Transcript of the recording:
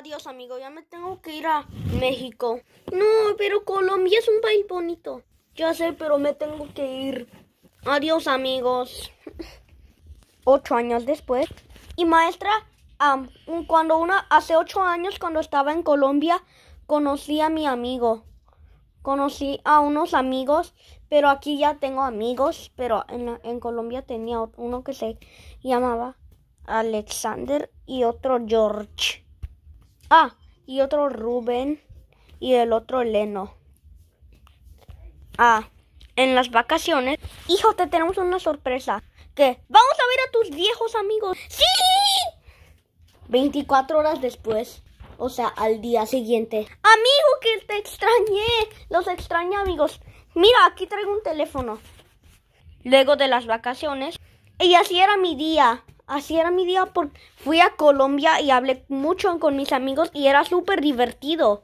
Adiós, amigo, ya me tengo que ir a México. No, pero Colombia es un país bonito. Ya sé, pero me tengo que ir. Adiós, amigos. Ocho años después. Y maestra, cuando una, hace ocho años, cuando estaba en Colombia, conocí a mi amigo. Conocí a unos amigos, pero aquí ya tengo amigos, pero en Colombia tenía uno que se llamaba Alexander y otro George. Ah, y otro Rubén y el otro Leno. Ah, en las vacaciones. Hijo, te tenemos una sorpresa. ¿Qué? ¿Vamos a ver a tus viejos amigos? ¡Sí! 24 horas después. O sea, al día siguiente. Amigo, que te extrañé. Los extrañé, amigos. Mira, aquí traigo un teléfono. Luego de las vacaciones. Y así era mi día así era mi día. Por... Fui a Colombia y hablé mucho con mis amigos y era súper divertido.